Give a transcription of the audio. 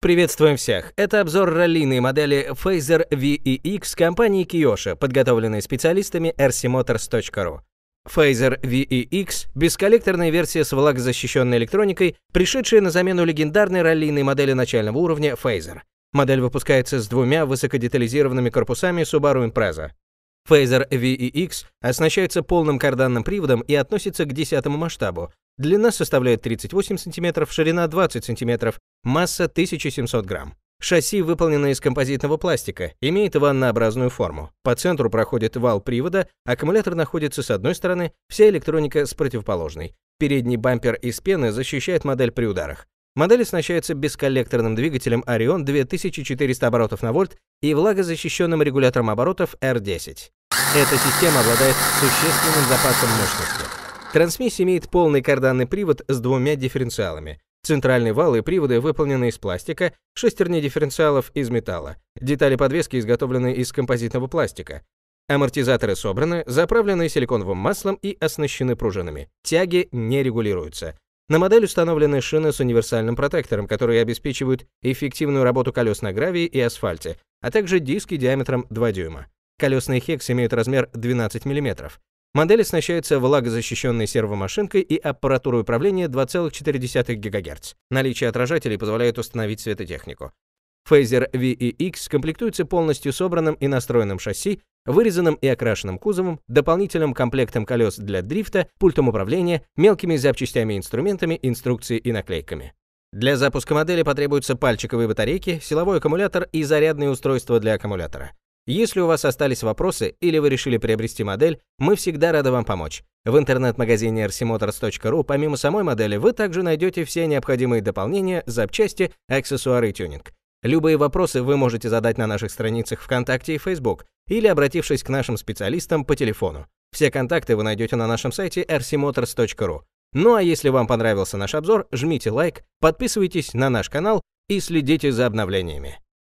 Приветствуем всех! Это обзор раллийной модели Phaser VEX компании Kyosha, подготовленный специалистами rcmotors.ru. Phaser VEX – бесколлекторная версия с влагозащищенной электроникой, пришедшая на замену легендарной раллийной модели начального уровня Phaser. Модель выпускается с двумя высокодетализированными корпусами Subaru Impreza. Phaser VEX оснащается полным карданным приводом и относится к десятому масштабу, Длина составляет 38 см, ширина 20 см, масса 1700 грамм. Шасси выполнено из композитного пластика, имеет ваннообразную форму. По центру проходит вал привода, аккумулятор находится с одной стороны, вся электроника с противоположной. Передний бампер из пены защищает модель при ударах. Модель оснащается бесколлекторным двигателем Orion 2400 оборотов на вольт и влагозащищенным регулятором оборотов R10. Эта система обладает существенным запасом мощности. Трансмиссия имеет полный карданный привод с двумя дифференциалами. Центральный вал и приводы выполнены из пластика, шестерни дифференциалов из металла. Детали подвески изготовлены из композитного пластика. Амортизаторы собраны, заправлены силиконовым маслом и оснащены пружинами. Тяги не регулируются. На модель установлены шины с универсальным протектором, которые обеспечивают эффективную работу колес на гравии и асфальте, а также диски диаметром 2 дюйма. Колесные хекс имеют размер 12 мм. Модель оснащается влагозащищенной сервомашинкой и аппаратурой управления 2,4 ГГц. Наличие отражателей позволяет установить светотехнику. Phaser VEX комплектуется полностью собранным и настроенным шасси, вырезанным и окрашенным кузовом, дополнительным комплектом колес для дрифта, пультом управления, мелкими запчастями и инструментами, инструкцией и наклейками. Для запуска модели потребуются пальчиковые батарейки, силовой аккумулятор и зарядные устройства для аккумулятора. Если у вас остались вопросы или вы решили приобрести модель, мы всегда рады вам помочь. В интернет-магазине rcmotors.ru помимо самой модели вы также найдете все необходимые дополнения, запчасти, аксессуары и тюнинг. Любые вопросы вы можете задать на наших страницах ВКонтакте и Facebook или обратившись к нашим специалистам по телефону. Все контакты вы найдете на нашем сайте rcmotors.ru. Ну а если вам понравился наш обзор, жмите лайк, подписывайтесь на наш канал и следите за обновлениями.